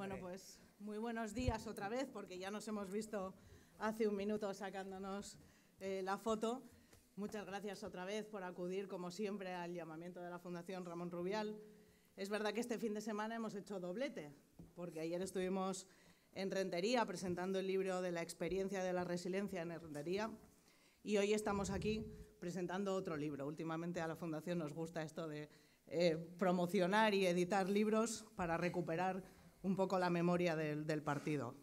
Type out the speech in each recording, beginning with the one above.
Bueno, pues muy buenos días otra vez, porque ya nos hemos visto hace un minuto sacándonos eh, la foto. Muchas gracias otra vez por acudir, como siempre, al llamamiento de la Fundación Ramón Rubial. Es verdad que este fin de semana hemos hecho doblete, porque ayer estuvimos en Rentería presentando el libro de la experiencia de la resiliencia en Rentería y hoy estamos aquí presentando otro libro. Últimamente a la Fundación nos gusta esto de eh, promocionar y editar libros para recuperar un poco la memoria del, partido.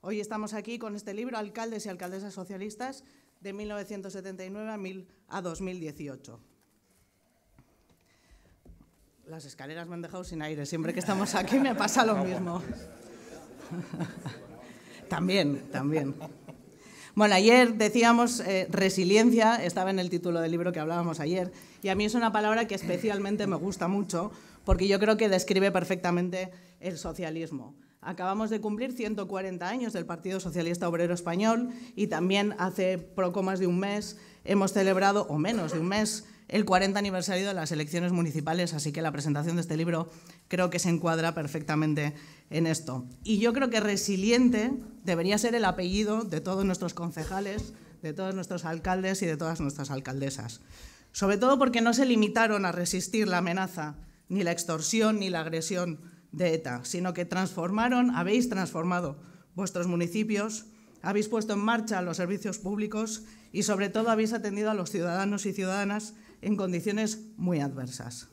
Hoy estamos aquí con este libro, Alcaldes y Alcaldesas Socialistas, de 1979 a 2018. Las escaleras me han dejado sin aire. Siempre que estamos aquí me pasa lo mismo. también, también. Bueno, ayer decíamos eh, resiliencia, estaba en el título del libro que hablábamos ayer, y a mí es una palabra que especialmente me gusta mucho porque yo creo que describe perfectamente el socialismo. Acabamos de cumplir 140 años del Partido Socialista Obrero Español y también hace poco más de un mes hemos celebrado, o menos de un mes, el 40 aniversario de las elecciones municipales, así que la presentación de este libro creo que se encuadra perfectamente en esto. Y yo creo que resiliente debería ser el apellido de todos nuestros concejales, de todos nuestros alcaldes y de todas nuestras alcaldesas. Sobre todo porque no se limitaron a resistir la amenaza, ni la extorsión, ni la agresión de ETA, sino que transformaron, habéis transformado vuestros municipios, habéis puesto en marcha los servicios públicos y sobre todo habéis atendido a los ciudadanos y ciudadanas en condiciones muy adversas.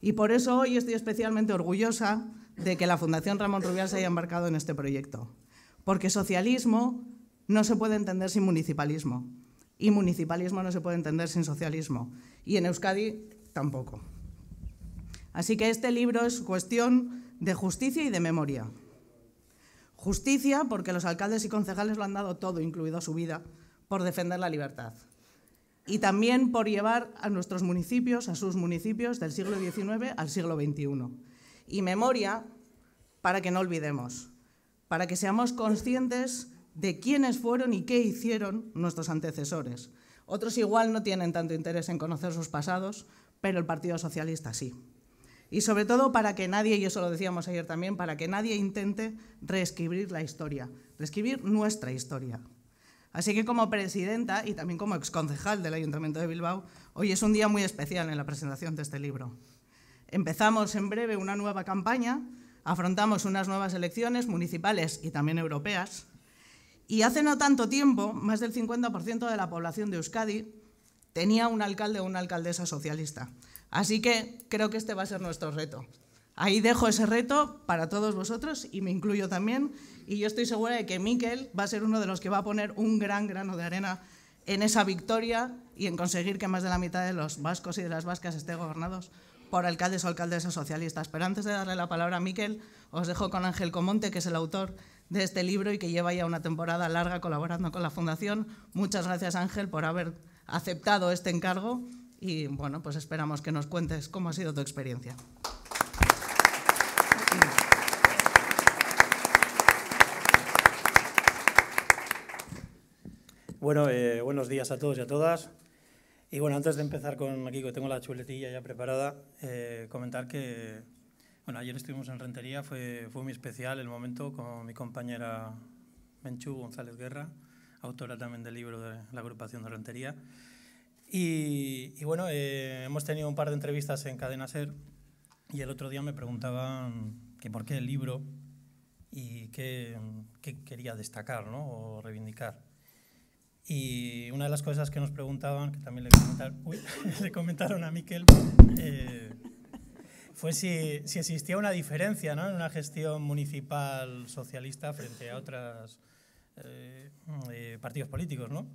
Y por eso hoy estoy especialmente orgullosa de que la Fundación Ramón Rubial se haya embarcado en este proyecto, porque socialismo no se puede entender sin municipalismo y municipalismo no se puede entender sin socialismo y en Euskadi tampoco. Así que este libro es cuestión de justicia y de memoria. Justicia porque los alcaldes y concejales lo han dado todo, incluido su vida, por defender la libertad. Y también por llevar a nuestros municipios, a sus municipios, del siglo XIX al siglo XXI. Y memoria para que no olvidemos, para que seamos conscientes de quiénes fueron y qué hicieron nuestros antecesores. Otros igual no tienen tanto interés en conocer sus pasados, pero el Partido Socialista sí. Y sobre todo para que nadie, y eso lo decíamos ayer también, para que nadie intente reescribir la historia, reescribir nuestra historia. Así que como presidenta y también como exconcejal del Ayuntamiento de Bilbao, hoy es un día muy especial en la presentación de este libro. Empezamos en breve una nueva campaña, afrontamos unas nuevas elecciones municipales y también europeas, y hace no tanto tiempo, más del 50% de la población de Euskadi tenía un alcalde o una alcaldesa socialista. Así que creo que este va a ser nuestro reto. Ahí dejo ese reto para todos vosotros y me incluyo también. Y yo estoy segura de que Miquel va a ser uno de los que va a poner un gran grano de arena en esa victoria y en conseguir que más de la mitad de los vascos y de las vascas estén gobernados por alcaldes o alcaldesas socialistas. Pero antes de darle la palabra a Miquel, os dejo con Ángel Comonte, que es el autor de este libro y que lleva ya una temporada larga colaborando con la Fundación. Muchas gracias, Ángel, por haber aceptado este encargo y bueno, pues esperamos que nos cuentes cómo ha sido tu experiencia. Bueno, eh, buenos días a todos y a todas. Y bueno, antes de empezar con aquí, que tengo la chuletilla ya preparada, eh, comentar que bueno, ayer estuvimos en Rentería, fue, fue muy especial el momento con mi compañera Menchu González Guerra, autora también del libro de la agrupación de Rentería. Y, bueno, eh, hemos tenido un par de entrevistas en Cadena Ser y el otro día me preguntaban que por qué el libro y qué, quería destacar ¿no? o reivindicar. Y una de las cosas que nos preguntaban, que también le comentaron, a Miquel, eh, fue si, existía una diferencia ¿no? en una gestión municipal socialista frente a otros eh, partidos políticos. ¿no?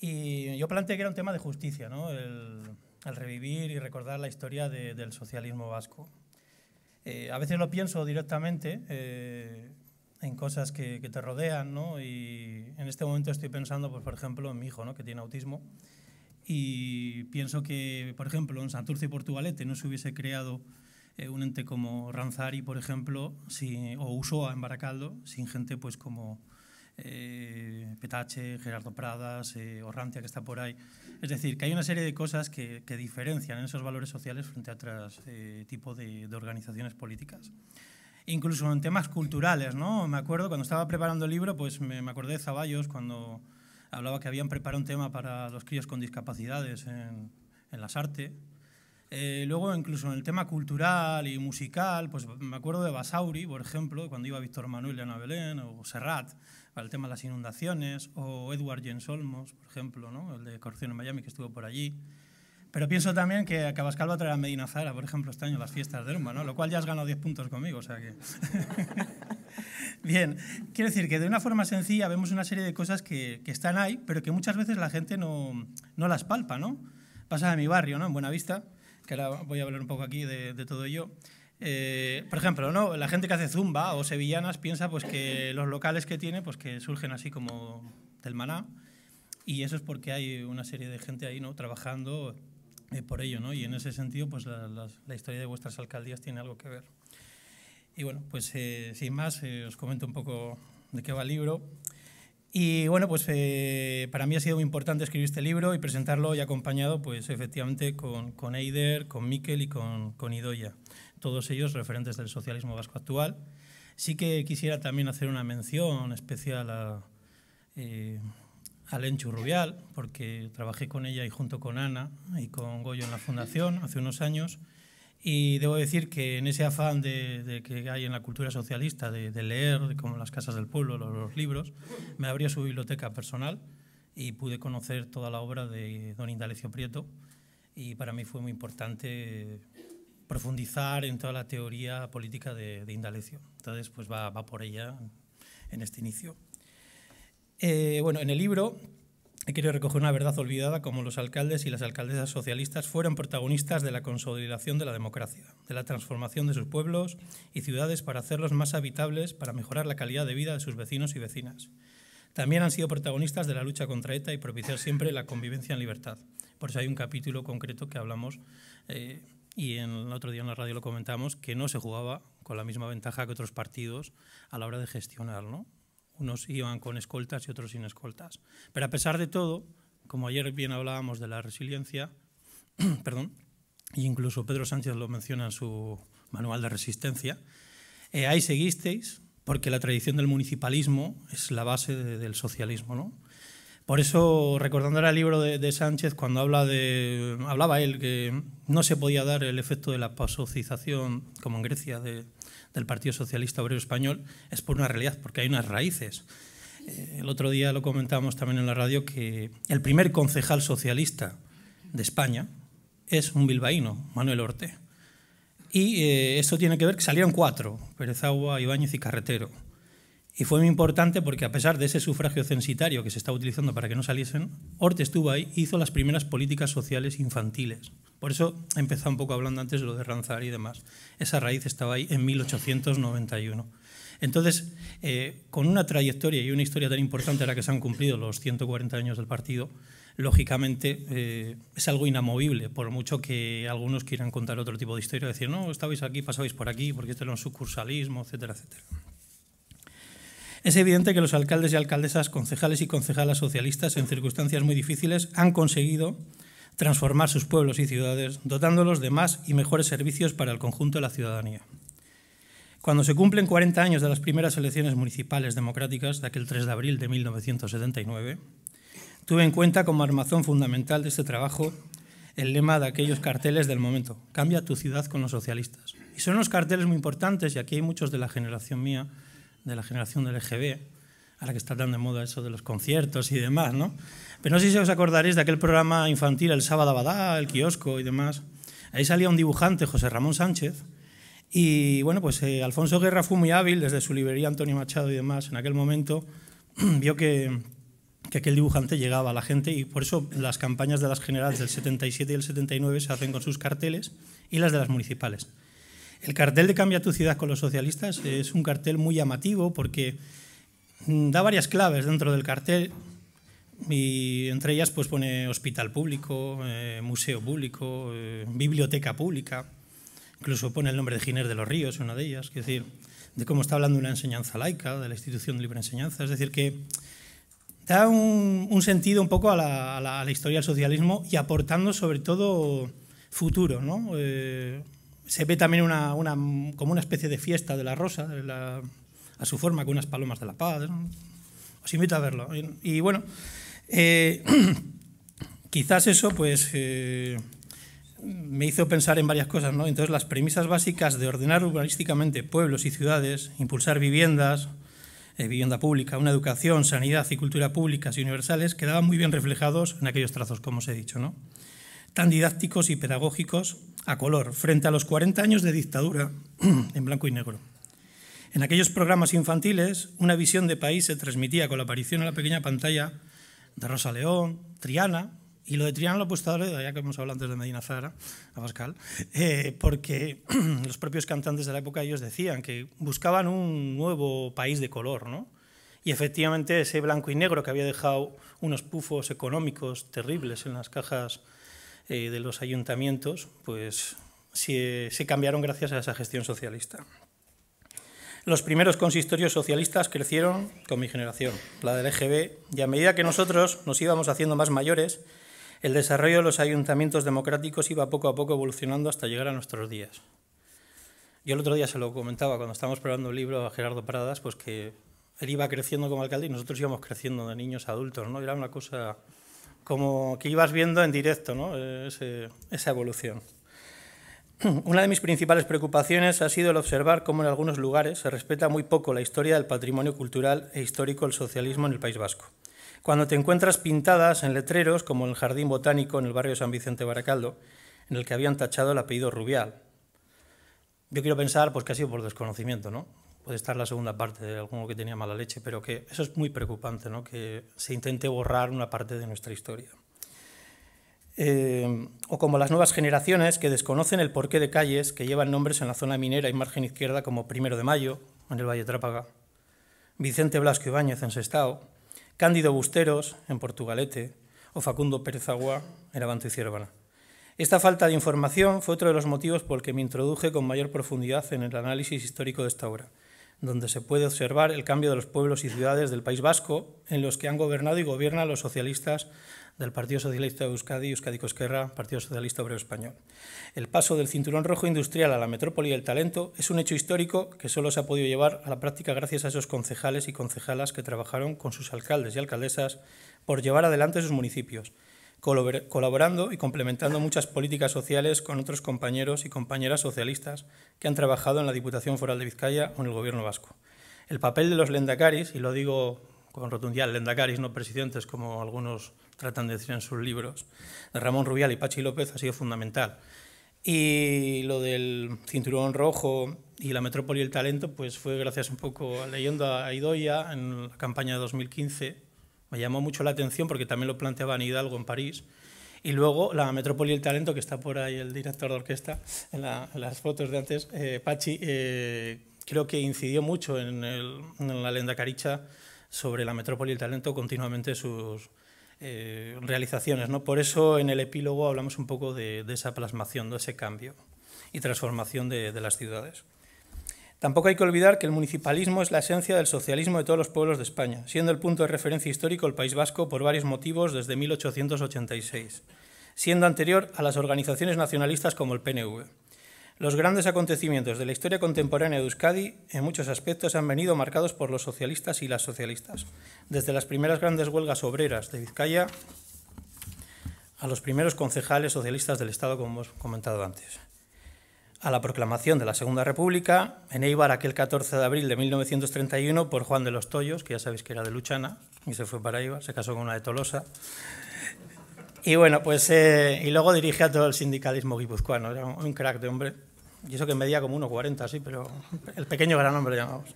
Y yo planteé que era un tema de justicia, ¿no? el, revivir y recordar la historia del socialismo vasco. Eh, a veces lo pienso directamente eh, en cosas que, te rodean, ¿no? Y en este momento estoy pensando, pues, por ejemplo, en mi hijo, ¿no? Que tiene autismo. Y pienso que, por ejemplo, en Santurce y Portugalete no se hubiese creado eh, un ente como Ranzari, por ejemplo, si, o Usoa en Baracaldo, sin gente pues como eh, Petache, Gerardo Pradas, eh, que está por ahí. Es decir, que hay una serie de cosas que, diferencian esos valores sociales frente a otros eh, tipo tipos de, organizaciones políticas. Incluso en temas culturales, ¿no? Me acuerdo, cuando estaba preparando el libro, pues me, acordé de Zaballos cuando hablaba que habían preparado un tema para los críos con discapacidades en, las artes. Eh, luego, incluso en el tema cultural y musical, pues me acuerdo de Basauri, por ejemplo, cuando iba Víctor Manuel de Ana Belén, o Serrat al tema de las inundaciones, o Edward Jens Olmos, por ejemplo, ¿no? el de Corrupción en Miami, que estuvo por allí. Pero pienso también que a Cabascal va a traer a Medina Zara, por ejemplo, este año, las fiestas de Lumba, Lo cual ya has ganado 10 puntos conmigo, o sea que... Bien, quiero decir que de una forma sencilla vemos una serie de cosas que, están ahí, pero que muchas veces la gente no, las palpa, ¿no? Pasa de mi barrio, ¿no? En Buenavista, que ahora voy a hablar un poco aquí de todo ello. Eh, por ejemplo, ¿no? la gente que hace zumba o sevillanas piensa pues, que los locales que tiene pues, que surgen así como del maná y eso es porque hay una serie de gente ahí ¿no? trabajando eh, por ello ¿no? y en ese sentido pues, la, historia de vuestras alcaldías tiene algo que ver. Y bueno, pues eh, sin más os comento un poco de qué va el libro. Y bueno, pues para mí ha sido muy importante escribir este libro y presentarlo y acompañado, pues efectivamente, con, con Eider, con Miquel y con, con Idoya todos ellos referentes del socialismo vasco actual. Sí que quisiera también hacer una mención especial a, eh, Lenchu Rubial, porque trabajé con ella y junto con Ana y con Goyo en la Fundación hace unos años. Y debo decir que en ese afán de, que hay en la cultura socialista, de, leer, como las casas del pueblo, los, los, libros, me abrió su biblioteca personal y pude conocer toda la obra de don Indalecio Prieto. Y para mí fue muy importante profundizar en toda la teoría política de, Indalecio. Entonces, pues va, por ella en este inicio. Eh, bueno, en el libro he querido recoger una verdad olvidada como los alcaldes y las alcaldesas socialistas fueron protagonistas de la consolidación de la democracia, de la transformación de sus pueblos y ciudades para hacerlos más habitables, para mejorar la calidad de vida de sus vecinos y vecinas. También han sido protagonistas de la lucha contra ETA y propiciar siempre la convivencia en libertad. Por eso hay un capítulo concreto que hablamos eh, y en, el otro día en la radio lo comentamos, que no se jugaba con la misma ventaja que otros partidos a la hora de gestionar. ¿no? Unos iban con escoltas y otros sin escoltas. Pero a pesar de todo, como ayer bien hablábamos de la resiliencia, perdón, e incluso Pedro Sánchez lo menciona en su manual de resistencia, eh, ahí seguisteis, porque la tradición del municipalismo es la base del socialismo. ¿no? Por eso, recordando el libro de, Sánchez, cuando hablaba él que no se podía dar el efecto de la pasocización, como en Grecia, del Partido Socialista Obrero Español, es por una realidad, porque hay unas raíces. Eh, el otro día lo comentábamos también en la radio que el primer concejal socialista de España es un bilbaíno, Manuel Orte. Y eh, eso tiene que ver que salieron cuatro, Pérez Agua, Ibáñez y Carretero. Y fue muy importante porque a pesar de ese sufragio censitario que se estaba utilizando para que no saliesen, Orte estuvo ahí hizo las primeras políticas sociales infantiles. Por eso empezó un poco hablando antes de lo de Ranzar y demás. Esa raíz estaba ahí en 1891. Entonces, eh, con una trayectoria y una historia tan importante a la que se han cumplido los 140 años del partido, lógicamente eh, es algo inamovible, por mucho que algunos quieran contar otro tipo de historia, decir, no, estabais aquí, pasabais por aquí, porque esto era un sucursalismo, etcétera, etcétera. Es evidente que los alcaldes y alcaldesas, concejales y concejalas socialistas en circunstancias muy difíciles han conseguido transformar sus pueblos y ciudades, dotándolos de más y mejores servicios para el conjunto de la ciudadanía. Cuando se cumplen 40 años de las primeras elecciones municipales democráticas de aquel 3 de abril de 1979, tuve en cuenta como armazón fundamental de este trabajo el lema de aquellos carteles del momento, Cambia tu ciudad con los socialistas. Y son unos carteles muy importantes, y aquí hay muchos de la generación mía, de la generación del EGB, la que está dando de moda eso de los conciertos y demás, ¿no? Pero no sé si os acordaréis de aquel programa infantil, el sábado abadá, el kiosco y demás. Ahí salía un dibujante, José Ramón Sánchez, y bueno, pues eh, Alfonso Guerra fue muy hábil desde su librería Antonio Machado y demás. En aquel momento vio que, que, aquel dibujante llegaba a la gente y por eso las campañas de las generales del 77 y el 79 se hacen con sus carteles y las de las municipales. El cartel de Cambia tu ciudad con los socialistas es un cartel muy llamativo porque mm, da varias claves dentro del cartel y entre ellas pues pone hospital público, eh, museo público, eh, biblioteca pública, incluso pone el nombre de Giner de los Ríos, una de ellas, es decir, de cómo está hablando una enseñanza laica, de la institución de libre enseñanza, es decir, que da un, sentido un poco a la, historia del socialismo y aportando sobre todo futuro, ¿no? Eh, se ve también como una especie de fiesta de la rosa, a su forma, con unas palomas de la paz. Os invito a verlo. Y, bueno, eh, quizás eso pues eh, me hizo pensar en varias cosas. ¿no? Entonces, las premisas básicas de ordenar urbanísticamente pueblos y ciudades, impulsar viviendas, eh, vivienda pública, una educación, sanidad y cultura públicas y universales quedaban muy bien reflejados en aquellos trazos, como os he dicho. Tan didácticos y pedagógicos a color frente a los 40 años de dictadura en blanco y negro. En aquellos programas infantiles, una visión de país se transmitía con la aparición en la pequeña pantalla de Rosa León, Triana, y lo de Triana lo he puesto ahora, ya que hemos hablado antes de Medina Zara, a Pascal, eh, porque los propios cantantes de la época ellos decían que buscaban un nuevo país de color, ¿no? Y efectivamente ese blanco y negro que había dejado unos pufos económicos terribles en las cajas eh, de los ayuntamientos, pues se, cambiaron gracias a esa gestión socialista. Los primeros consistorios socialistas crecieron con mi generación, la del EGB, y a medida que nosotros nos íbamos haciendo más mayores, el desarrollo de los ayuntamientos democráticos iba poco a poco evolucionando hasta llegar a nuestros días. Yo el otro día se lo comentaba cuando estábamos probando el libro a Gerardo paradas pues que él iba creciendo como alcalde y nosotros íbamos creciendo de niños a adultos, ¿no? Era una cosa como que ibas viendo en directo ¿no? Eh, esa evolución. Una de mis principales preocupaciones ha sido el observar cómo en algunos lugares se respeta muy poco la historia del patrimonio cultural e histórico del socialismo en el País Vasco. Cuando te encuentras pintadas en letreros, como en el Jardín Botánico en el barrio San Vicente Baracaldo, en el que habían tachado el apellido Rubial. Yo quiero pensar pues, que ha sido por desconocimiento, ¿no? puede estar la segunda parte de alguno que tenía mala leche, pero que eso es muy preocupante, que se intente borrar una parte de nuestra historia. Eh, o como las nuevas generaciones que desconocen el porqué de calles que llevan nombres en la zona minera y margen izquierda como Primero de Mayo, en el Valle Trápaga, Vicente Blasco Ibáñez en Sestao, Cándido Busteros en Portugalete o Facundo Pérez Agua en Abanto y Ciervana. Esta falta de información fue otro de los motivos por el que me introduje con mayor profundidad en el análisis histórico de esta obra donde se puede observar el cambio de los pueblos y ciudades del País Vasco, en los que han gobernado y gobiernan los socialistas del Partido Socialista de Euskadi, Euskadi cosquerra Partido Socialista Obrero Español. El paso del cinturón rojo industrial a la metrópoli del talento es un hecho histórico que solo se ha podido llevar a la práctica gracias a esos concejales y concejalas que trabajaron con sus alcaldes y alcaldesas por llevar adelante sus municipios colaborando y complementando muchas políticas sociales con otros compañeros y compañeras socialistas que han trabajado en la Diputación Foral de Vizcaya o en el Gobierno Vasco. El papel de los lendacaris, y lo digo con rotundidad, lendacaris, no presidentes, como algunos tratan de decir en sus libros, de Ramón Rubial y Pachi López ha sido fundamental. Y lo del cinturón rojo y la metrópoli y el talento, pues fue gracias un poco leyendo a Idoia en la campaña de 2015 me llamó mucho la atención porque también lo planteaban Hidalgo en París. Y luego la Metrópoli y el Talento, que está por ahí el director de orquesta en, las fotos de antes, eh, Pachi, eh, creo que incidió mucho en, la lenda caricha sobre la Metrópoli y el Talento continuamente sus eh, realizaciones. ¿no? Por eso en el epílogo hablamos un poco de, esa plasmación, de ese cambio y transformación de las ciudades. Tampoco hay que olvidar que el municipalismo es la esencia del socialismo de todos los pueblos de España, siendo el punto de referencia histórico el País Vasco por varios motivos desde 1886, siendo anterior a las organizaciones nacionalistas como el PNV. Los grandes acontecimientos de la historia contemporánea de Euskadi en muchos aspectos han venido marcados por los socialistas y las socialistas, desde las primeras grandes huelgas obreras de Vizcaya a los primeros concejales socialistas del Estado, como hemos comentado antes a la proclamación de la Segunda República, en Eibar aquel 14 de abril de 1931 por Juan de los Toyos, que ya sabéis que era de Luchana, y se fue para Eibar, se casó con una de Tolosa. Y bueno, pues eh, y luego dirigía todo el sindicalismo guipuzcoano, era un crack de hombre. Y eso que medía como 1,40, así, pero el pequeño gran hombre llamamos.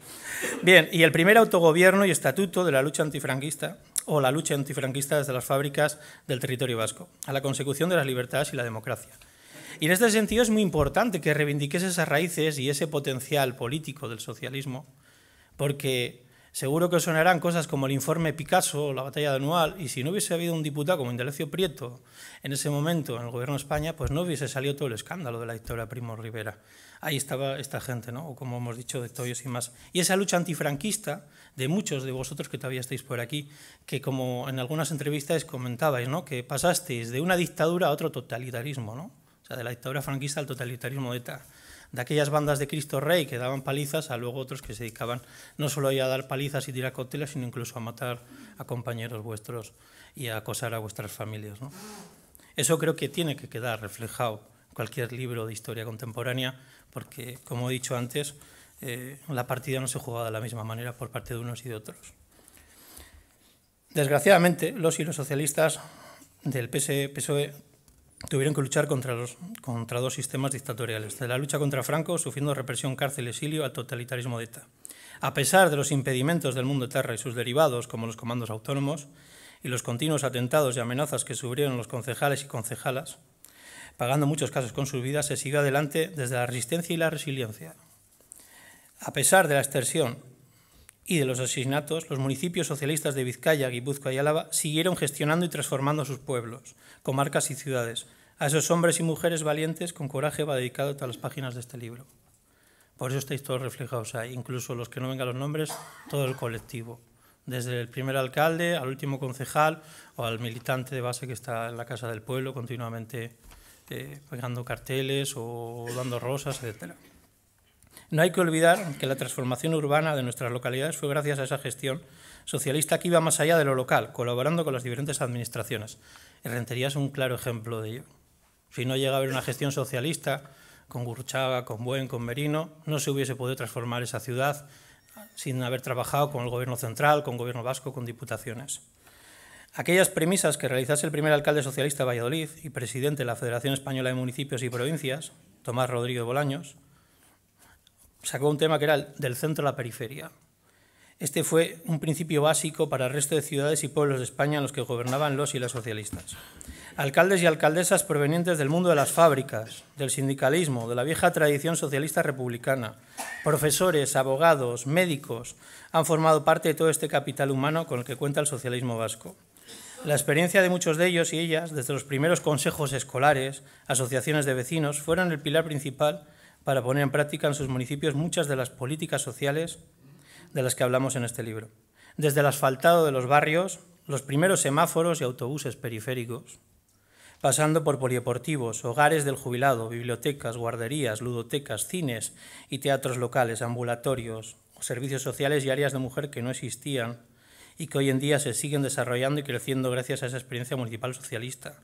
Bien, y el primer autogobierno y estatuto de la lucha antifranquista, o la lucha antifranquista desde las fábricas del territorio vasco, a la consecución de las libertades y la democracia. Y en este sentido es muy importante que reivindiques esas raíces y ese potencial político del socialismo, porque seguro que sonarán cosas como el informe Picasso, la batalla de anual, y si no hubiese habido un diputado como Indalecio Prieto en ese momento en el gobierno de España, pues no hubiese salido todo el escándalo de la dictadura Primo Rivera. Ahí estaba esta gente, ¿no? O como hemos dicho, de Toyos y más. Y esa lucha antifranquista de muchos de vosotros que todavía estáis por aquí, que como en algunas entrevistas comentabais, ¿no? Que pasasteis de una dictadura a otro totalitarismo, ¿no? o sea, de la dictadura franquista al totalitarismo de ETA. De aquellas bandas de Cristo Rey que daban palizas a luego otros que se dedicaban no solo a dar palizas y tirar cócteles, sino incluso a matar a compañeros vuestros y a acosar a vuestras familias. Eso creo que tiene que quedar reflejado en cualquier libro de historia contemporánea, porque, como he dicho antes, eh, la partida no se jugaba de la misma manera por parte de unos y de otros. Desgraciadamente, los y los socialistas del PSOE tuvieron que luchar contra, dos sistemas dictatoriales, de la lucha contra Franco, sufriendo represión, cárcel, exilio al totalitarismo de ETA. A pesar de los impedimentos del mundo terra y sus derivados, como los comandos autónomos, y los continuos atentados y amenazas que sufrieron los concejales y concejalas, pagando muchos casos con sus vidas, se siguió adelante desde la resistencia y la resiliencia. A pesar de la extensión y de los asesinatos, los municipios socialistas de Vizcaya, Guipúzcoa y Álava siguieron gestionando y transformando sus pueblos, comarcas y ciudades, a esos hombres y mujeres valientes con coraje va dedicado todas las páginas de este libro. Por eso estáis todos reflejados ahí, incluso los que no vengan los nombres, todo el colectivo, desde el primer alcalde al último concejal o al militante de base que está en la Casa del Pueblo continuamente eh, pegando carteles o dando rosas, etc. No hay que olvidar que la transformación urbana de nuestras localidades fue gracias a esa gestión socialista que iba más allá de lo local, colaborando con las diferentes administraciones. Rentería es un claro ejemplo de ello. Si no llega a haber una gestión socialista con Gurchaga, con Buen, con Merino, no se hubiese podido transformar esa ciudad sin haber trabajado con el gobierno central, con el gobierno vasco, con diputaciones. Aquellas premisas que realizase el primer alcalde socialista de Valladolid y presidente de la Federación Española de Municipios y Provincias, Tomás Rodríguez Bolaños, sacó un tema que era del centro a la periferia. Este fue un principio básico para el resto de ciudades y pueblos de España en los que gobernaban los y las socialistas. Alcaldes y alcaldesas provenientes del mundo de las fábricas, del sindicalismo, de la vieja tradición socialista republicana, profesores, abogados, médicos, han formado parte de todo este capital humano con el que cuenta el socialismo vasco. La experiencia de muchos de ellos y ellas, desde los primeros consejos escolares, asociaciones de vecinos, fueron el pilar principal para poner en práctica en sus municipios muchas de las políticas sociales de las que hablamos en este libro. Desde el asfaltado de los barrios, los primeros semáforos y autobuses periféricos, pasando por polideportivos, hogares del jubilado, bibliotecas, guarderías, ludotecas, cines y teatros locales, ambulatorios, servicios sociales y áreas de mujer que no existían y que hoy en día se siguen desarrollando y creciendo gracias a esa experiencia municipal socialista.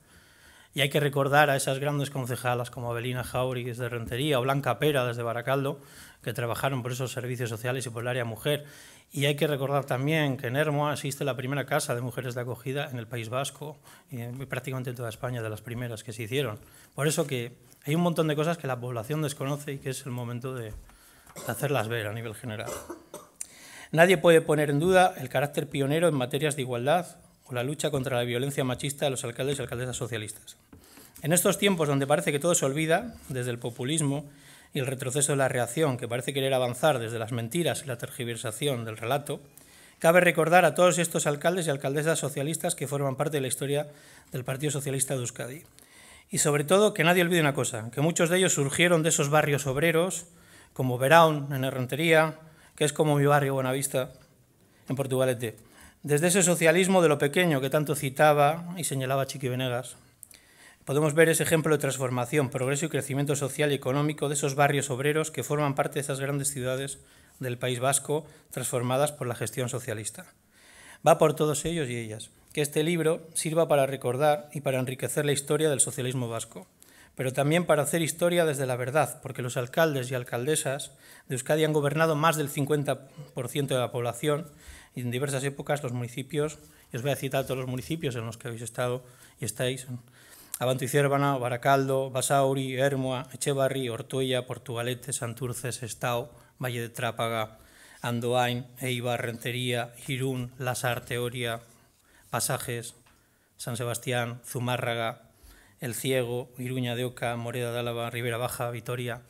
Y hay que recordar a esas grandes concejalas como Abelina Jauri desde Rentería o Blanca Pera desde Baracaldo, que trabajaron por esos servicios sociales y por el área mujer. Y hay que recordar también que en Hermoa existe la primera casa de mujeres de acogida en el País Vasco y prácticamente en toda España, de las primeras que se hicieron. Por eso que hay un montón de cosas que la población desconoce y que es el momento de, de hacerlas ver a nivel general. Nadie puede poner en duda el carácter pionero en materias de igualdad o la lucha contra la violencia machista de los alcaldes y alcaldesas socialistas. En estos tiempos donde parece que todo se olvida, desde el populismo y el retroceso de la reacción, que parece querer avanzar desde las mentiras y la tergiversación del relato, cabe recordar a todos estos alcaldes y alcaldesas socialistas que forman parte de la historia del Partido Socialista de Euskadi. Y sobre todo, que nadie olvide una cosa, que muchos de ellos surgieron de esos barrios obreros, como Verón en Herrentería, que es como mi barrio Buenavista, en Portugalete. Desde ese socialismo de lo pequeño que tanto citaba y señalaba Chiqui Venegas, Podemos ver ese ejemplo de transformación, progreso y crecimiento social y económico de esos barrios obreros que forman parte de esas grandes ciudades del País Vasco transformadas por la gestión socialista. Va por todos ellos y ellas. Que este libro sirva para recordar y para enriquecer la historia del socialismo vasco, pero también para hacer historia desde la verdad, porque los alcaldes y alcaldesas de Euskadi han gobernado más del 50% de la población y en diversas épocas los municipios, y os voy a citar todos los municipios en los que habéis estado y estáis, Abanticiervana, Baracaldo, Basauri, Hermoa, Echevarri, Ortuella, Portugalete, Santurces, Estau, Valle de Trápaga, Andoain, Eibar, Rentería, Girún, Lasar, Teoria, Pasajes, San Sebastián, Zumárraga, El Ciego, Iruña de Oca, Moreda de Álava, Ribera Baja, Vitoria.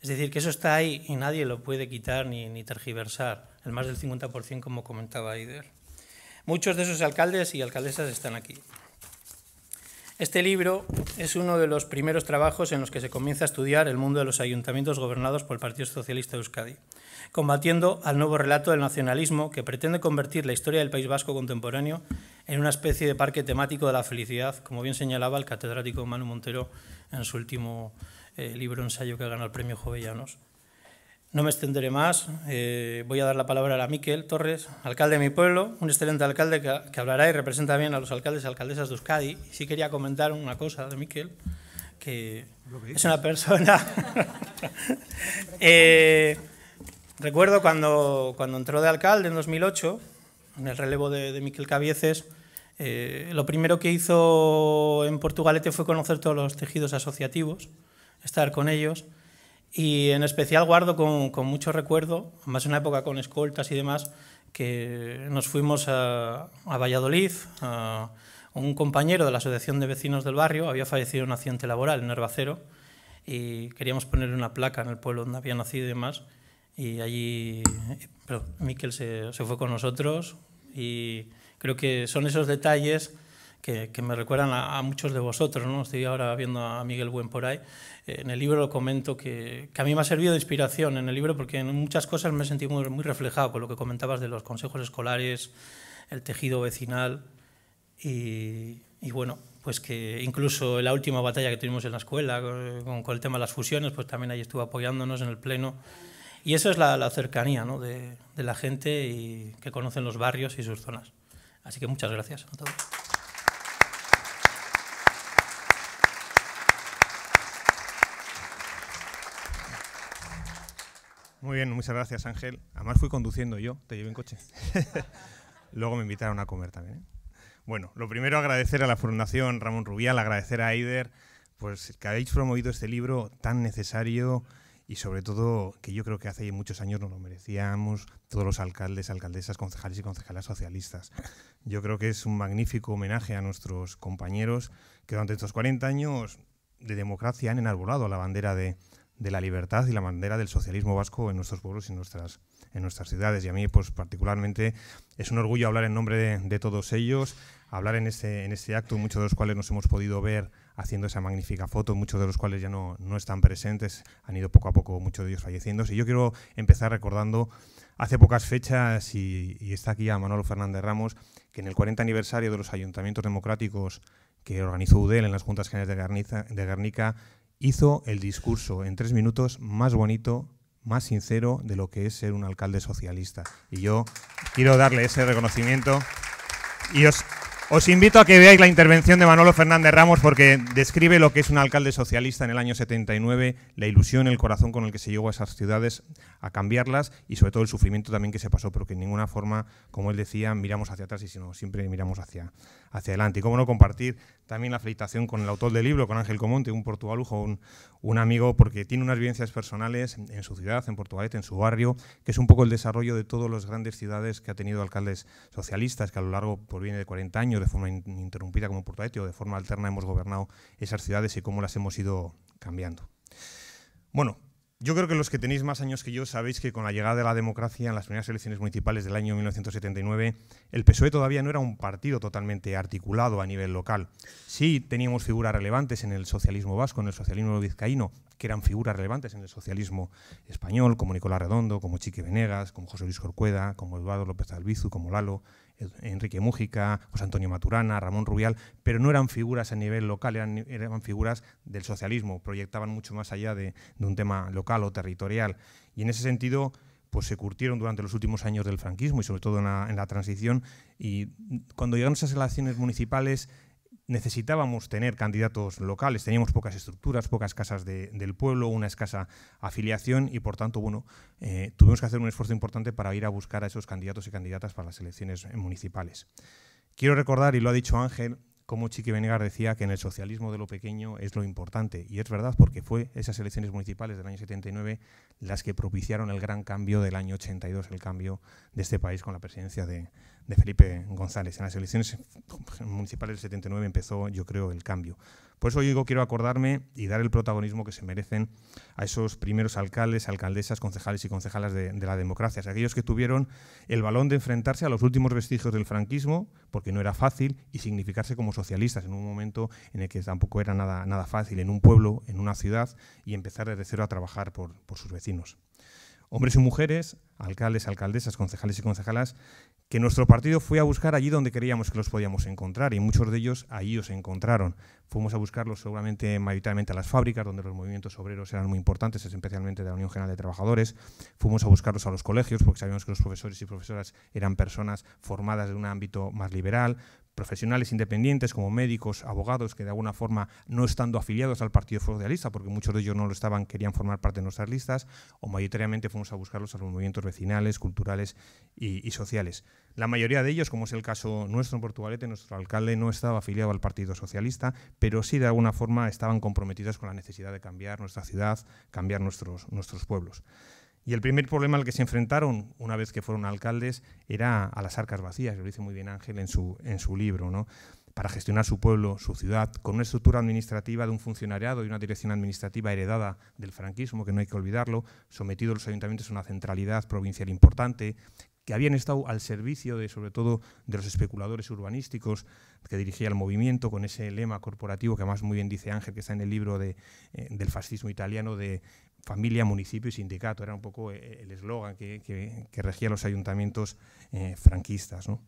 Es decir, que eso está ahí y nadie lo puede quitar ni, ni tergiversar, el más del 50% como comentaba Aider. Muchos de esos alcaldes y alcaldesas están aquí. Este libro es uno de los primeros trabajos en los que se comienza a estudiar el mundo de los ayuntamientos gobernados por el Partido Socialista de Euskadi, combatiendo al nuevo relato del nacionalismo que pretende convertir la historia del País Vasco contemporáneo en una especie de parque temático de la felicidad, como bien señalaba el catedrático Manu Montero en su último eh, libro ensayo que ganó el premio Jovellanos. No me extenderé más. Eh, voy a dar la palabra a Miquel Torres, alcalde de mi pueblo, un excelente alcalde que, hablará y representa bien a los alcaldes y alcaldesas de Euskadi. Y sí quería comentar una cosa de Miquel, que, es una persona... Eh, recuerdo cuando, entró de alcalde en 2008, en el relevo de, Miquel Cabieces, eh, lo primero que hizo en Portugalete fue conocer todos los tejidos asociativos, estar con ellos y en especial guardo con, mucho recuerdo, más una época con escoltas y demás, que nos fuimos a, Valladolid. un compañero de la Asociación de Vecinos del Barrio había fallecido en un accidente laboral en Herbacero y queríamos poner una placa en el pueblo donde había nacido y demás. Y allí, Miquel se fue con nosotros y creo que son esos detalles que, me recuerdan a, muchos de vosotros. ¿no? Estoy ahora viendo a Miguel Buen por ahí. Eh, en el libro lo comento que, a mí me ha servido de inspiración en el libro porque en muchas cosas me he sentido muy, reflejado con lo que comentabas de los consejos escolares, el tejido vecinal y, bueno, pues que incluso la última batalla que tuvimos en la escuela con, el tema de las fusiones, pues también ahí estuvo apoyándonos en el Pleno. Y eso es la, cercanía ¿no? de, de, la gente y que conocen los barrios y sus zonas. Así que muchas gracias a todos. Muy bien, muchas gracias Ángel. Además fui conduciendo yo, te llevo en coche. Luego me invitaron a comer también. ¿eh? Bueno, lo primero agradecer a la Fundación Ramón Rubial, agradecer a Eider, pues que habéis promovido este libro tan necesario y sobre todo que yo creo que hace muchos años no lo merecíamos todos los alcaldes, alcaldesas, concejales y concejalas socialistas. Yo creo que es un magnífico homenaje a nuestros compañeros que durante estos 40 años de democracia han enarbolado la bandera de, de la libertad y la bandera del socialismo vasco en nuestros pueblos y en nuestras, en nuestras ciudades. Y a mí, pues particularmente, es un orgullo hablar en nombre de, todos ellos, hablar en este, en este acto, muchos de los cuales nos hemos podido ver haciendo esa magnífica foto, muchos de los cuales ya no, no están presentes, han ido poco a poco muchos de ellos falleciendo. Y yo quiero empezar recordando hace pocas fechas, y, está aquí a Manuel Fernández Ramos, que en el 40 aniversario de los ayuntamientos democráticos que organizó UDEL en las Juntas Generales de, de Guernica hizo el discurso en tres minutos más bonito, más sincero de lo que es ser un alcalde socialista. Y yo quiero darle ese reconocimiento y os os invito a que veáis la intervención de Manolo Fernández Ramos porque describe lo que es un alcalde socialista en el año 79, la ilusión, el corazón con el que se llegó a esas ciudades a cambiarlas y sobre todo el sufrimiento también que se pasó, porque en ninguna forma, como él decía, miramos hacia atrás y sino siempre miramos hacia, hacia adelante. Y cómo no compartir también la felicitación con el autor del libro, con Ángel Comonte, un portugalujo, un, un amigo porque tiene unas vivencias personales en su ciudad, en Portugalete, en su barrio, que es un poco el desarrollo de todas las grandes ciudades que ha tenido alcaldes socialistas, que a lo largo por viene de 40 años, de forma interrumpida como Portugalete o de forma alterna hemos gobernado esas ciudades y cómo las hemos ido cambiando. Bueno, yo creo que los que tenéis más años que yo sabéis que con la llegada de la democracia en las primeras elecciones municipales del año 1979, el PSOE todavía no era un partido totalmente articulado a nivel local. Sí teníamos figuras relevantes en el socialismo vasco, en el socialismo vizcaíno, que eran figuras relevantes en el socialismo español, como Nicolás Redondo, como Chique Venegas, como José Luis Corcueda, como Eduardo López Albizu, como Lalo, Enrique Mújica, José Antonio Maturana, Ramón Rubial, pero no eran figuras a nivel local, eran, figuras del socialismo, proyectaban mucho más allá de, un tema local o territorial. Y en ese sentido, pues se curtieron durante los últimos años del franquismo y sobre todo en la, transición. Y cuando llegaron esas elecciones municipales necesitábamos tener candidatos locales, teníamos pocas estructuras, pocas casas del pueblo, una escasa afiliación y por tanto, bueno, eh, tuvimos que hacer un esfuerzo importante para ir a buscar a esos candidatos y candidatas para las elecciones municipales. Quiero recordar, y lo ha dicho Ángel, como Chiqui Venegar decía que en el socialismo de lo pequeño es lo importante. Y es verdad porque fue esas elecciones municipales del año 79 las que propiciaron el gran cambio del año 82, el cambio de este país con la presidencia de, de Felipe González. En las elecciones municipales del 79 empezó, yo creo, el cambio. Por eso yo digo, quiero acordarme y dar el protagonismo que se merecen a esos primeros alcaldes, alcaldesas, concejales y concejalas de, la democracia, aquellos que tuvieron el balón de enfrentarse a los últimos vestigios del franquismo, porque no era fácil, y significarse como socialistas en un momento en el que tampoco era nada, nada fácil, en un pueblo, en una ciudad, y empezar desde cero a trabajar por sus vecinos hombres y mujeres, alcaldes, alcaldesas, concejales y concejalas, que nuestro partido fue a buscar allí donde queríamos que los podíamos encontrar y muchos de ellos allí os encontraron. Fuimos a buscarlos seguramente mayoritariamente a las fábricas donde los movimientos obreros eran muy importantes, especialmente de la Unión General de Trabajadores. Fuimos a buscarlos a los colegios porque sabíamos que los profesores y profesoras eran personas formadas de un ámbito más liberal, profesionales independientes como médicos, abogados, que de alguna forma no estando afiliados al Partido Socialista, porque muchos de ellos no lo estaban, querían formar parte de nuestras listas, o mayoritariamente fuimos a buscarlos a los movimientos vecinales, culturales y, sociales. La mayoría de ellos, como es el caso nuestro en Portugalete, nuestro alcalde no estaba afiliado al Partido Socialista, pero sí de alguna forma estaban comprometidos con la necesidad de cambiar nuestra ciudad, cambiar nuestros, nuestros pueblos. Y el primer problema al que se enfrentaron una vez que fueron alcaldes era a las arcas vacías, lo dice muy bien Ángel en su, en su libro, ¿no? para gestionar su pueblo, su ciudad, con una estructura administrativa de un funcionariado y una dirección administrativa heredada del franquismo, que no hay que olvidarlo, sometido a los ayuntamientos a una centralidad provincial importante, que habían estado al servicio de, sobre todo, de los especuladores urbanísticos que dirigía el movimiento con ese lema corporativo que además muy bien dice Ángel, que está en el libro eh, del fascismo italiano, de familia, municipio y sindicato. Era un poco eh, eh, el eslogan que, regía los ayuntamientos eh, franquistas. ¿no?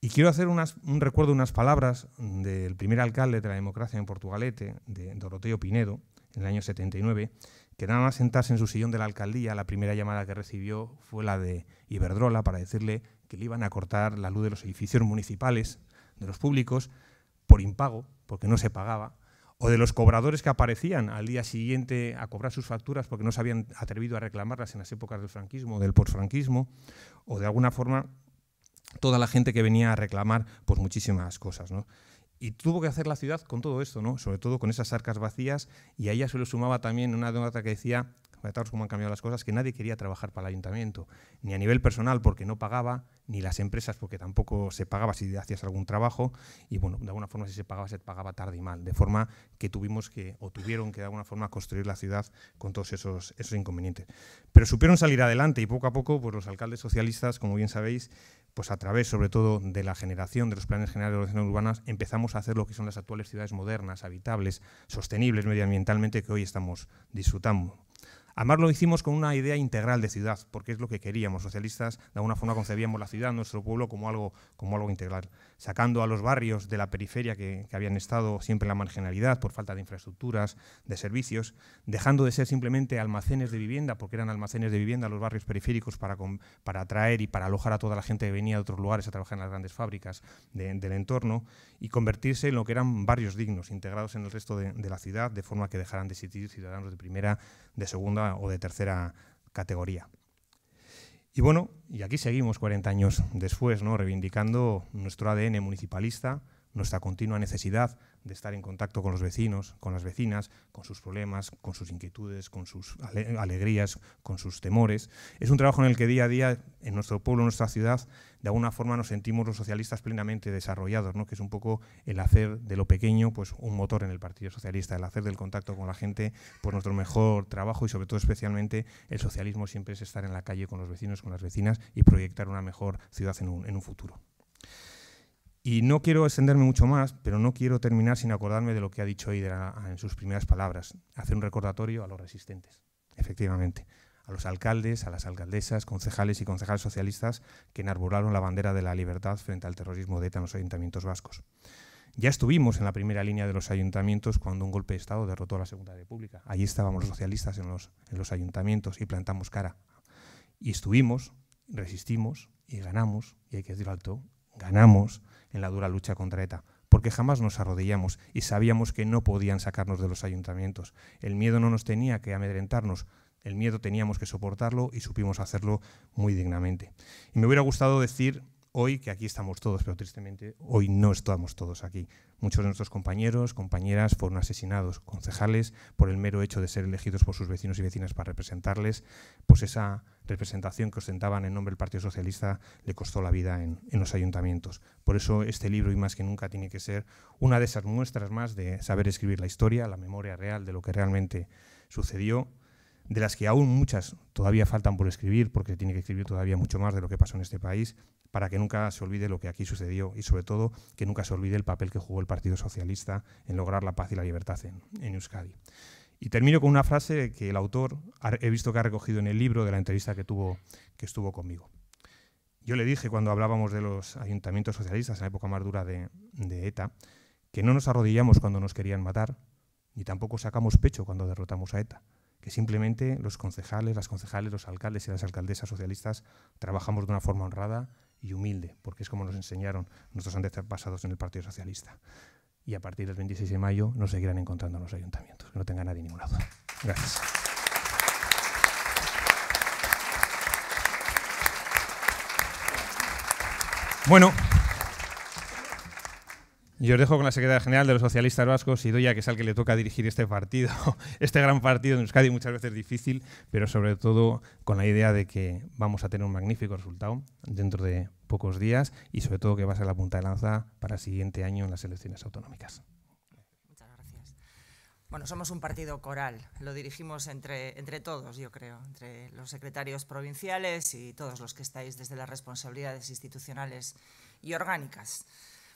Y quiero hacer unas, un recuerdo de unas palabras del primer alcalde de la democracia en Portugalete, de Doroteo Pinedo, en el año 79, que nada más sentarse en su sillón de la alcaldía, la primera llamada que recibió fue la de Iberdrola para decirle que le iban a cortar la luz de los edificios municipales, de los públicos, por impago, porque no se pagaba, o de los cobradores que aparecían al día siguiente a cobrar sus facturas porque no se habían atrevido a reclamarlas en las épocas del franquismo del postfranquismo, o de alguna forma toda la gente que venía a reclamar pues muchísimas cosas. ¿no? Y tuvo que hacer la ciudad con todo esto, ¿no? sobre todo con esas arcas vacías, y a ella se lo sumaba también una nota que decía cómo han cambiado las cosas, que nadie quería trabajar para el ayuntamiento, ni a nivel personal porque no pagaba, ni las empresas porque tampoco se pagaba si hacías algún trabajo, y bueno, de alguna forma si se pagaba, se pagaba tarde y mal, de forma que tuvimos que, o tuvieron que de alguna forma construir la ciudad con todos esos, esos inconvenientes. Pero supieron salir adelante y poco a poco, pues los alcaldes socialistas, como bien sabéis, pues a través sobre todo de la generación de los planes generales de ordenación urbanas empezamos a hacer lo que son las actuales ciudades modernas, habitables, sostenibles medioambientalmente que hoy estamos disfrutando. Además lo hicimos con una idea integral de ciudad, porque es lo que queríamos. Socialistas, de alguna forma concebíamos la ciudad, nuestro pueblo, como algo, como algo integral sacando a los barrios de la periferia que, habían estado siempre en la marginalidad por falta de infraestructuras, de servicios, dejando de ser simplemente almacenes de vivienda, porque eran almacenes de vivienda los barrios periféricos para, para atraer y para alojar a toda la gente que venía de otros lugares a trabajar en las grandes fábricas del entorno, y convertirse en lo que eran barrios dignos, integrados en el resto de, de la ciudad, de forma que dejaran de existir ciudadanos de primera, de segunda o de tercera categoría. Y bueno, y aquí seguimos 40 años después, ¿no? reivindicando nuestro ADN municipalista, nuestra continua necesidad de estar en contacto con los vecinos, con las vecinas, con sus problemas, con sus inquietudes, con sus alegrías, con sus temores. Es un trabajo en el que día a día, en nuestro pueblo, en nuestra ciudad, de alguna forma nos sentimos los socialistas plenamente desarrollados, ¿no? que es un poco el hacer de lo pequeño pues, un motor en el Partido Socialista, el hacer del contacto con la gente pues, nuestro mejor trabajo y sobre todo especialmente el socialismo siempre es estar en la calle con los vecinos, con las vecinas y proyectar una mejor ciudad en un futuro. Y no quiero extenderme mucho más, pero no quiero terminar sin acordarme de lo que ha dicho Hidra en sus primeras palabras, hacer un recordatorio a los resistentes, efectivamente, a los alcaldes, a las alcaldesas, concejales y concejales socialistas que enarbolaron la bandera de la libertad frente al terrorismo de ETA en los ayuntamientos vascos. Ya estuvimos en la primera línea de los ayuntamientos cuando un golpe de Estado derrotó a la Segunda República. Allí estábamos los socialistas en los, en los ayuntamientos y plantamos cara. Y estuvimos, resistimos y ganamos, y hay que decirlo alto, ganamos en la dura lucha contra ETA, porque jamás nos arrodillamos y sabíamos que no podían sacarnos de los ayuntamientos. El miedo no nos tenía que amedrentarnos, el miedo teníamos que soportarlo y supimos hacerlo muy dignamente. Y me hubiera gustado decir hoy, que aquí estamos todos, pero tristemente hoy no estamos todos aquí. Muchos de nuestros compañeros, compañeras fueron asesinados, concejales, por el mero hecho de ser elegidos por sus vecinos y vecinas para representarles, pues esa representación que ostentaban en nombre del Partido Socialista le costó la vida en, los ayuntamientos. Por eso este libro, y más que nunca, tiene que ser una de esas muestras más de saber escribir la historia, la memoria real de lo que realmente sucedió de las que aún muchas todavía faltan por escribir, porque tiene que escribir todavía mucho más de lo que pasó en este país, para que nunca se olvide lo que aquí sucedió y sobre todo que nunca se olvide el papel que jugó el Partido Socialista en lograr la paz y la libertad en, Euskadi. Y termino con una frase que el autor he visto que ha recogido en el libro de la entrevista que, tuvo, que estuvo conmigo. Yo le dije cuando hablábamos de los ayuntamientos socialistas en la época más dura de, de ETA, que no nos arrodillamos cuando nos querían matar, ni tampoco sacamos pecho cuando derrotamos a ETA, que simplemente los concejales, las concejales, los alcaldes y las alcaldesas socialistas trabajamos de una forma honrada y humilde, porque es como nos enseñaron nuestros antepasados en el Partido Socialista. Y a partir del 26 de mayo nos seguirán encontrando en los ayuntamientos. Que no tenga nadie ningún lado. Gracias. Bueno. Yo os dejo con la secretaria general de los socialistas vascos, Idoia, que es al que le toca dirigir este partido, este gran partido en Euskadi, muchas veces difícil, pero sobre todo con la idea de que vamos a tener un magnífico resultado dentro de pocos días y sobre todo que va a ser la punta de lanza para el siguiente año en las elecciones autonómicas. Muchas gracias. Bueno, somos un partido coral, lo dirigimos entre, entre todos, yo creo, entre los secretarios provinciales y todos los que estáis desde las responsabilidades institucionales y orgánicas.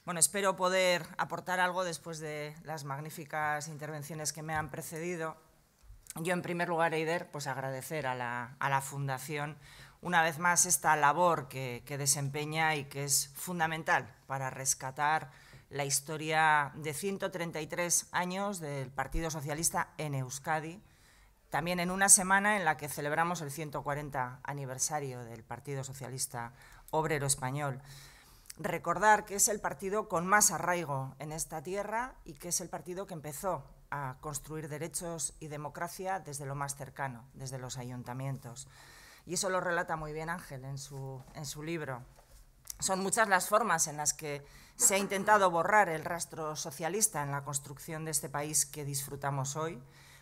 Bueno, espero poder aportar algo después de las magníficas intervenciones que me han precedido. Yo, en primer lugar, Eider, pues agradecer a la, a la Fundación una vez más esta labor que, que desempeña y que es fundamental para rescatar la historia de 133 años del Partido Socialista en Euskadi, también en una semana en la que celebramos el 140 aniversario del Partido Socialista Obrero Español recordar que es el partido con más arraigo en esta tierra y que es el partido que empezó a construir derechos y democracia desde lo más cercano, desde los ayuntamientos. Y eso lo relata muy bien Ángel en su, libro. Son muchas las formas en las que se ha intentado borrar el rastro socialista en la construcción de este país que disfrutamos hoy,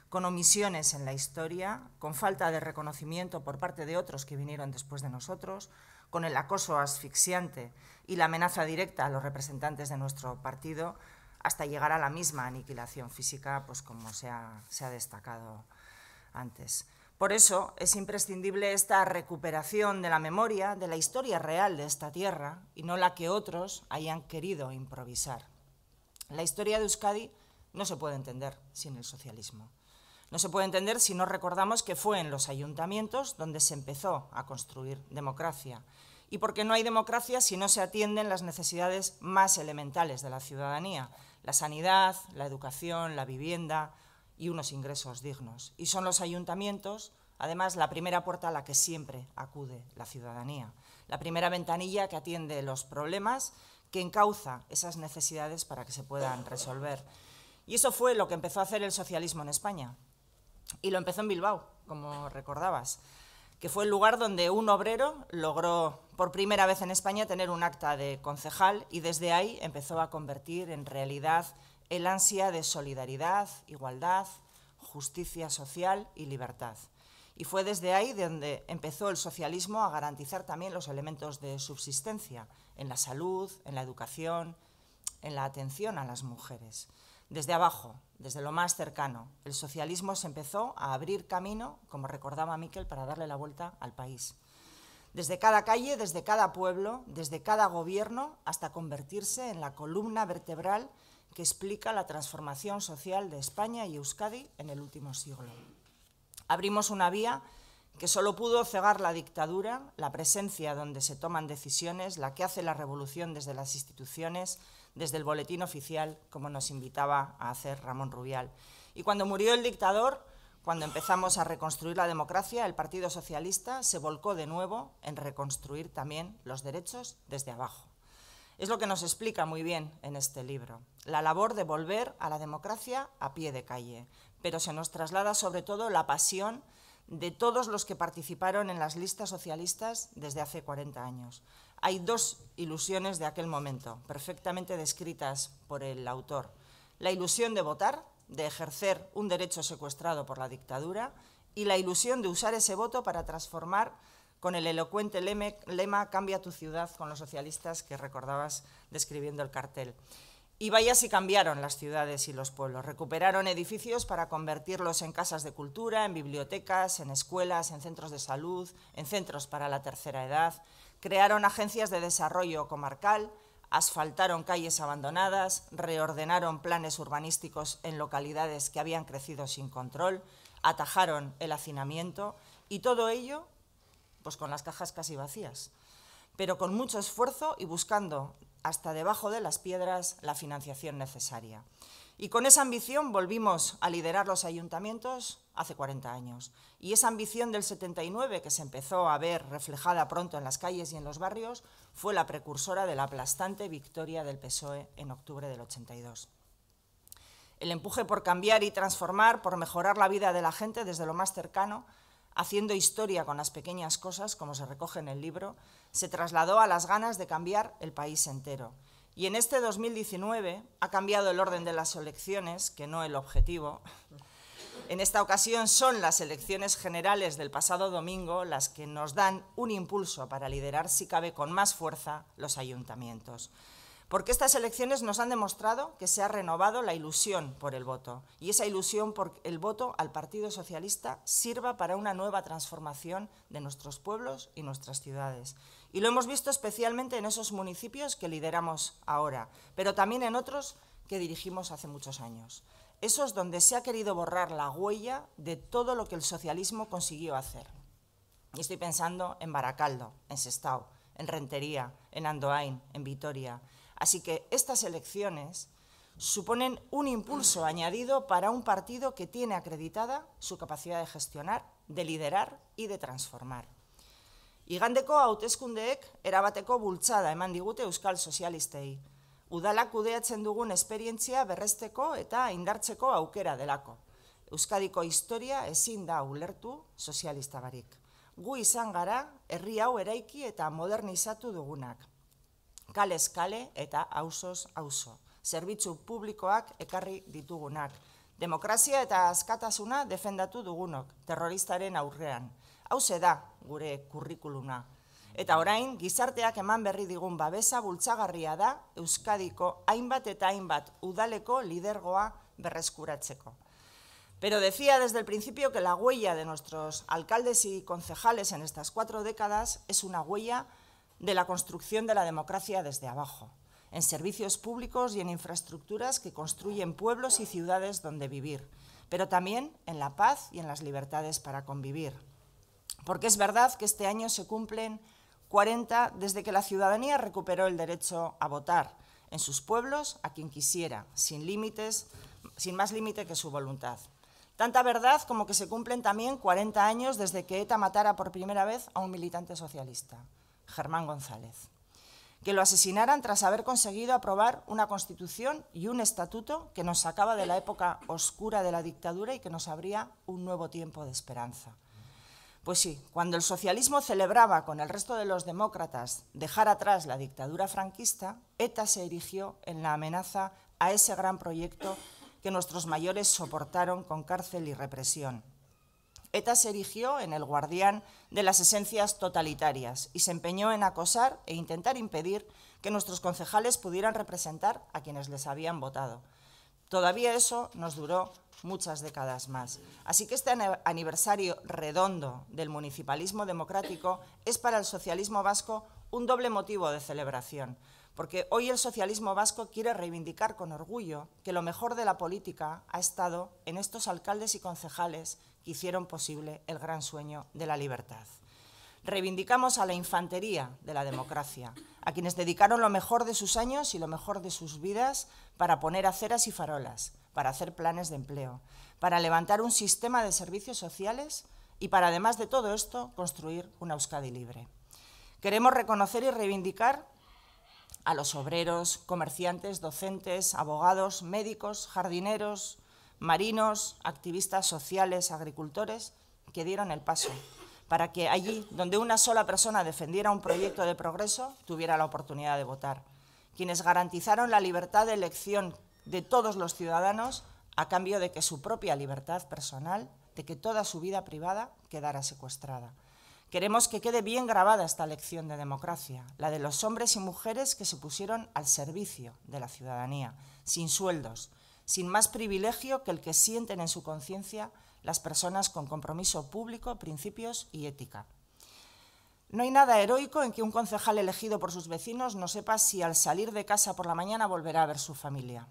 con omisiones en la historia, con falta de reconocimiento por parte de otros que vinieron después de nosotros, con el acoso asfixiante y la amenaza directa a los representantes de nuestro partido, hasta llegar a la misma aniquilación física, pues como se ha destacado antes. Por eso es imprescindible esta recuperación de la memoria de la historia real de esta tierra y no la que otros hayan querido improvisar. La historia de Euskadi no se puede entender sin el socialismo. No se puede entender si no recordamos que fue en los ayuntamientos donde se empezó a construir democracia y porque no hay democracia si no se atienden las necesidades más elementales de la ciudadanía, la sanidad, la educación, la vivienda y unos ingresos dignos. Y son los ayuntamientos, además, la primera puerta a la que siempre acude la ciudadanía, la primera ventanilla que atiende los problemas, que encauza esas necesidades para que se puedan resolver. Y eso fue lo que empezó a hacer el socialismo en España, y lo empezó en Bilbao, como recordabas, que fue el lugar donde un obrero logró por primera vez en España tener un acta de concejal y desde ahí empezó a convertir en realidad el ansia de solidaridad, igualdad, justicia social y libertad. Y fue desde ahí donde empezó el socialismo a garantizar también los elementos de subsistencia en la salud, en la educación, en la atención a las mujeres. Desde abajo, desde lo más cercano. El socialismo se empezó a abrir camino, como recordaba Miquel, para darle la vuelta al país. Desde cada calle, desde cada pueblo, desde cada gobierno, hasta convertirse en la columna vertebral que explica la transformación social de España y Euskadi en el último siglo. Abrimos una vía que solo pudo cegar la dictadura, la presencia donde se toman decisiones, la que hace la revolución desde las instituciones, desde el boletín oficial, como nos invitaba a hacer Ramón Rubial. Y cuando murió el dictador, cuando empezamos a reconstruir la democracia, el Partido Socialista se volcó de nuevo en reconstruir también los derechos desde abajo. Es lo que nos explica muy bien en este libro, la labor de volver a la democracia a pie de calle, pero se nos traslada sobre todo la pasión de todos los que participaron en las listas socialistas desde hace 40 años. Hay dos ilusiones de aquel momento, perfectamente descritas por el autor. La ilusión de votar, de ejercer un derecho secuestrado por la dictadura, y la ilusión de usar ese voto para transformar con el elocuente lema Cambia tu ciudad con los socialistas que recordabas describiendo el cartel. Y vaya si cambiaron las ciudades y los pueblos. Recuperaron edificios para convertirlos en casas de cultura, en bibliotecas, en escuelas, en centros de salud, en centros para la tercera edad, Crearon agencias de desarrollo comarcal, asfaltaron calles abandonadas, reordenaron planes urbanísticos en localidades que habían crecido sin control, atajaron el hacinamiento y todo ello pues con las cajas casi vacías, pero con mucho esfuerzo y buscando hasta debajo de las piedras la financiación necesaria. Y con esa ambición volvimos a liderar los ayuntamientos hace 40 años. Y esa ambición del 79, que se empezó a ver reflejada pronto en las calles y en los barrios, fue la precursora de la aplastante victoria del PSOE en octubre del 82. El empuje por cambiar y transformar, por mejorar la vida de la gente desde lo más cercano, haciendo historia con las pequeñas cosas, como se recoge en el libro, se trasladó a las ganas de cambiar el país entero. Y en este 2019 ha cambiado el orden de las elecciones, que no el objetivo, en esta ocasión son las elecciones generales del pasado domingo las que nos dan un impulso para liderar, si cabe, con más fuerza los ayuntamientos. Porque estas elecciones nos han demostrado que se ha renovado la ilusión por el voto. Y esa ilusión por el voto al Partido Socialista sirva para una nueva transformación de nuestros pueblos y nuestras ciudades. Y lo hemos visto especialmente en esos municipios que lideramos ahora, pero también en otros que dirigimos hace muchos años. Eso es donde se ha querido borrar la huella de todo lo que el socialismo consiguió hacer. Y estoy pensando en Baracaldo, en Sestao, en Rentería, en Andoain, en Vitoria. Así que estas elecciones suponen un impulso añadido para un partido que tiene acreditada su capacidad de gestionar, de liderar y de transformar. Y Igandeko hauteskundeek erabateko bultzada eman digute euskal socialistei. udalak udeatzen dugun esperientzia berresteko eta indartzeko aukera delako. Euskadiko historia ezin da ulertu sozialista barik. Gu izan gara, herri hau eraiki eta modernizatu dugunak. Kale eta hausos hauso. Zerbitzu publikoak ekarri ditugunak. Demokrazia eta askatasuna defendatu dugunok, terroristaren aurrean. Hauze da gure kurrikuluna. Eta orain, gizarteak eman berri digun babesa bultzagarria da Euskadiko hainbat eta hainbat udaleko lidergoa berreskuratzeko. Pero decía desde el principio que la huella de nuestros alcaldes y concejales en estas cuatro décadas es una huella de la construcción de la democracia desde abajo, en servicios públicos y en infraestructuras que construyen pueblos y ciudades donde vivir, pero también en la paz y en las libertades para convivir. Porque es verdad que este año se cumplen 40 desde que la ciudadanía recuperó el derecho a votar en sus pueblos a quien quisiera, sin límites, sin más límite que su voluntad. Tanta verdad como que se cumplen también 40 años desde que ETA matara por primera vez a un militante socialista, Germán González. Que lo asesinaran tras haber conseguido aprobar una constitución y un estatuto que nos sacaba de la época oscura de la dictadura y que nos abría un nuevo tiempo de esperanza. Pues sí, cuando el socialismo celebraba con el resto de los demócratas dejar atrás la dictadura franquista, ETA se erigió en la amenaza a ese gran proyecto que nuestros mayores soportaron con cárcel y represión. ETA se erigió en el guardián de las esencias totalitarias y se empeñó en acosar e intentar impedir que nuestros concejales pudieran representar a quienes les habían votado. Todavía eso nos duró muchas décadas más. Así que este aniversario redondo del municipalismo democrático es para el socialismo vasco un doble motivo de celebración, porque hoy el socialismo vasco quiere reivindicar con orgullo que lo mejor de la política ha estado en estos alcaldes y concejales que hicieron posible el gran sueño de la libertad. Reivindicamos a la infantería de la democracia, a quienes dedicaron lo mejor de sus años y lo mejor de sus vidas para poner aceras y farolas, para hacer planes de empleo, para levantar un sistema de servicios sociales y para, además de todo esto, construir una Euskadi libre. Queremos reconocer y reivindicar a los obreros, comerciantes, docentes, abogados, médicos, jardineros, marinos, activistas sociales, agricultores, que dieron el paso para que allí, donde una sola persona defendiera un proyecto de progreso, tuviera la oportunidad de votar. Quienes garantizaron la libertad de elección de todos los ciudadanos a cambio de que su propia libertad personal, de que toda su vida privada quedara secuestrada. Queremos que quede bien grabada esta lección de democracia, la de los hombres y mujeres que se pusieron al servicio de la ciudadanía, sin sueldos, sin más privilegio que el que sienten en su conciencia las personas con compromiso público, principios y ética. No hay nada heroico en que un concejal elegido por sus vecinos no sepa si al salir de casa por la mañana volverá a ver su familia.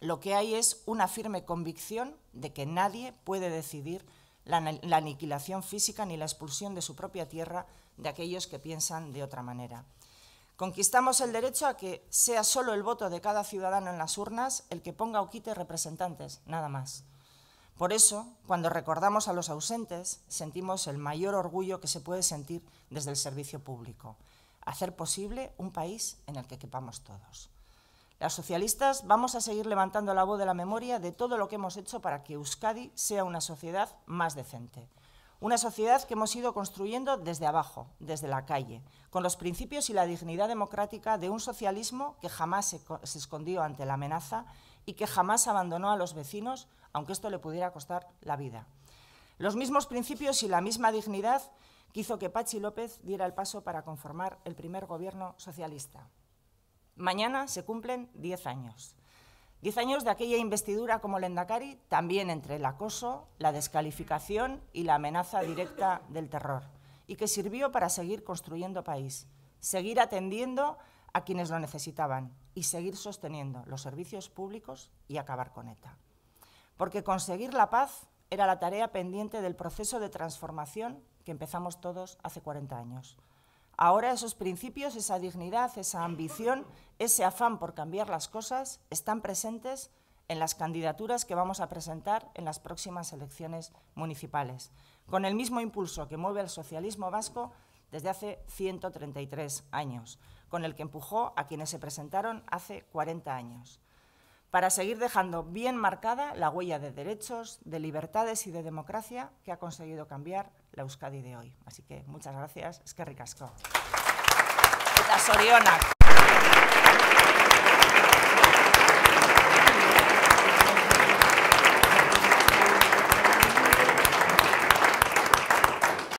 Lo que hay es una firme convicción de que nadie puede decidir la, aniquilación física ni la expulsión de su propia tierra de aquellos que piensan de otra manera. Conquistamos el derecho a que sea solo el voto de cada ciudadano en las urnas el que ponga o quite representantes, nada más. Por eso, cuando recordamos a los ausentes, sentimos el mayor orgullo que se puede sentir desde el servicio público, hacer posible un país en el que quepamos todos. Las socialistas vamos a seguir levantando la voz de la memoria de todo lo que hemos hecho para que Euskadi sea una sociedad más decente. Una sociedad que hemos ido construyendo desde abajo, desde la calle, con los principios y la dignidad democrática de un socialismo que jamás se escondió ante la amenaza y que jamás abandonó a los vecinos aunque esto le pudiera costar la vida. Los mismos principios y la misma dignidad quiso que Pachi López diera el paso para conformar el primer gobierno socialista. Mañana se cumplen diez años. Diez años de aquella investidura como Lendakari, también entre el acoso, la descalificación y la amenaza directa del terror, y que sirvió para seguir construyendo país, seguir atendiendo a quienes lo necesitaban y seguir sosteniendo los servicios públicos y acabar con ETA porque conseguir la paz era la tarea pendiente del proceso de transformación que empezamos todos hace 40 años. Ahora esos principios, esa dignidad, esa ambición, ese afán por cambiar las cosas están presentes en las candidaturas que vamos a presentar en las próximas elecciones municipales, con el mismo impulso que mueve el socialismo vasco desde hace 133 años, con el que empujó a quienes se presentaron hace 40 años para seguir dejando bien marcada la huella de derechos, de libertades y de democracia que ha conseguido cambiar la Euskadi de hoy. Así que muchas gracias, es que ricasco.